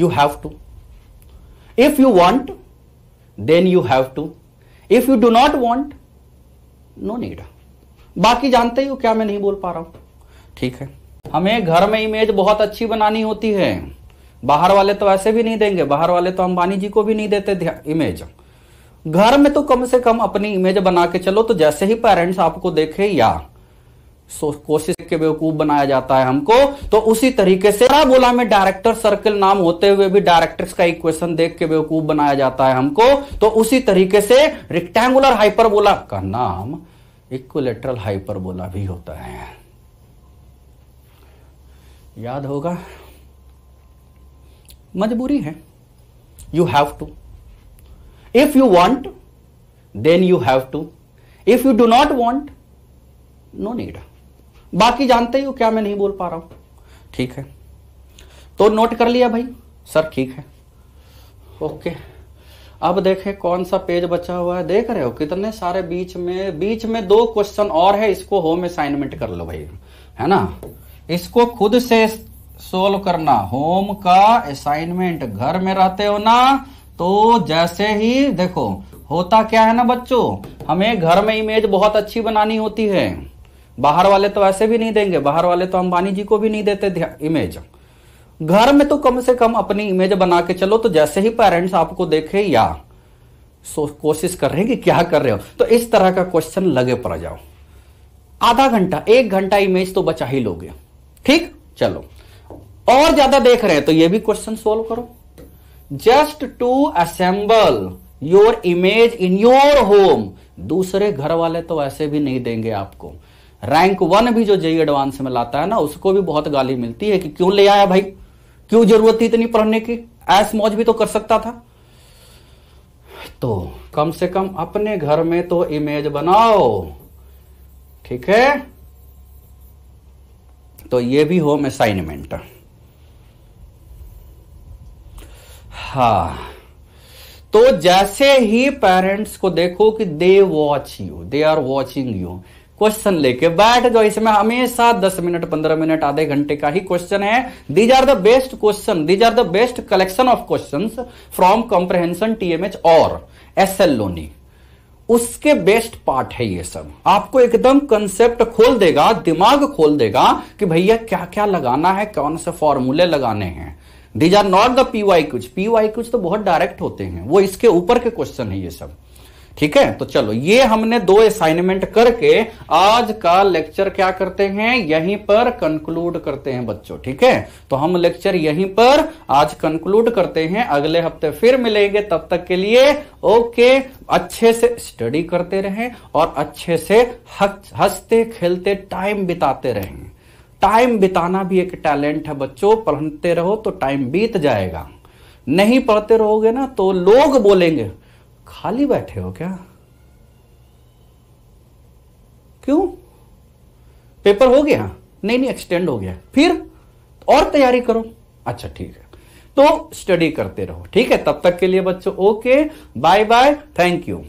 you have to if you want then you have to if you do not want no need बाकी जानते ही हो क्या मैं नहीं बोल पा रहा हूं ठीक है हमें घर में इमेज बहुत अच्छी बनानी होती है बाहर वाले तो ऐसे भी नहीं देंगे बाहर वाले तो अंबानी जी को भी नहीं देते इमेज घर में तो कम से कम अपनी इमेज बना के चलो तो जैसे ही पेरेंट्स आपको देखे या कोशिश के बेवकूफ बनाया जाता है हमको तो उसी तरीके से बोला में डायरेक्टर सर्कल नाम होते हुए भी डायरेक्टर्स का इक्वेशन देख के बेवकूफ बनाया जाता है हमको तो उसी तरीके से रिक्टेंगुलर हाइपरबोला का नाम इक्वलेटरल हाइपरबोला भी होता है याद होगा मजबूरी है you have to if you want then you have to if you do not want no need बाकी जानते ही हो क्या मैं नहीं बोल पा रहा हूं ठीक है तो नोट कर लिया भाई सर ठीक है ओके अब देखें कौन सा पेज बचा हुआ है देख रहे हो कितने सारे बीच में बीच में दो क्वेश्चन और है इसको होम असाइनमेंट कर लो भाई है ना इसको खुद से सोल्व करना होम का असाइनमेंट घर में रहते हो ना तो जैसे ही देखो होता क्या है ना बच्चों हमें घर में इमेज बहुत अच्छी बनानी होती है बाहर वाले तो ऐसे भी नहीं देंगे बाहर वाले तो अंबानी जी को भी नहीं देते इमेज घर में तो कम से कम अपनी इमेज बना के चलो तो जैसे ही पेरेंट्स आपको देखे या कोशिश कर रहे हैं कि क्या कर रहे हो तो इस तरह का क्वेश्चन लगे पड़ जाओ आधा घंटा एक घंटा इमेज तो बचा ही लोगे ठीक चलो और ज्यादा देख रहे हैं तो ये भी क्वेश्चन सोल्व करो just to assemble your image in your home दूसरे घर वाले तो ऐसे भी नहीं देंगे आपको रैंक वन भी जो जेई एडवांस में लाता है ना उसको भी बहुत गाली मिलती है कि क्यों ले आया भाई क्यों जरूरत थी इतनी पढ़ने की ऐस मौज भी तो कर सकता था तो कम से कम अपने घर में तो इमेज बनाओ ठीक है तो ये भी होम असाइनमेंट हा तो जैसे ही पेरेंट्स को देखो कि they watch you they are watching you question लेके बैठ जाओ इसमें हमेशा दस मिनट पंद्रह मिनट आधे घंटे का ही क्वेश्चन है these are the best question these are the best collection of question from comprehension TMH और एस एल लोनी उसके बेस्ट पार्ट है ये सब आपको एकदम कंसेप्ट खोल देगा दिमाग खोल देगा कि भैया क्या क्या लगाना है कौन से फॉर्मूले लगाने हैं these are not the PY कुछ पीवाई कुछ तो बहुत डायरेक्ट होते हैं वो इसके ऊपर के क्वेश्चन है ये सब ठीक है तो चलो ये हमने दो असाइनमेंट करके आज का लेक्चर क्या करते हैं यहीं पर कंक्लूड करते हैं बच्चों ठीक है तो हम लेक्चर यहीं पर आज कंक्लूड करते हैं अगले हफ्ते फिर मिलेंगे तब तक के लिए ओके अच्छे से स्टडी करते रहें और अच्छे से हंसते खेलते टाइम बिताते रहें टाइम बिताना भी एक टैलेंट है बच्चों पढ़ते रहो तो टाइम बीत जाएगा नहीं पढ़ते रहोगे ना तो लोग बोलेंगे खाली बैठे हो क्या क्यों पेपर हो गया नहीं नहीं एक्सटेंड हो गया फिर और तैयारी करो अच्छा ठीक है तो स्टडी करते रहो ठीक है तब तक के लिए बच्चों okay bye bye thank you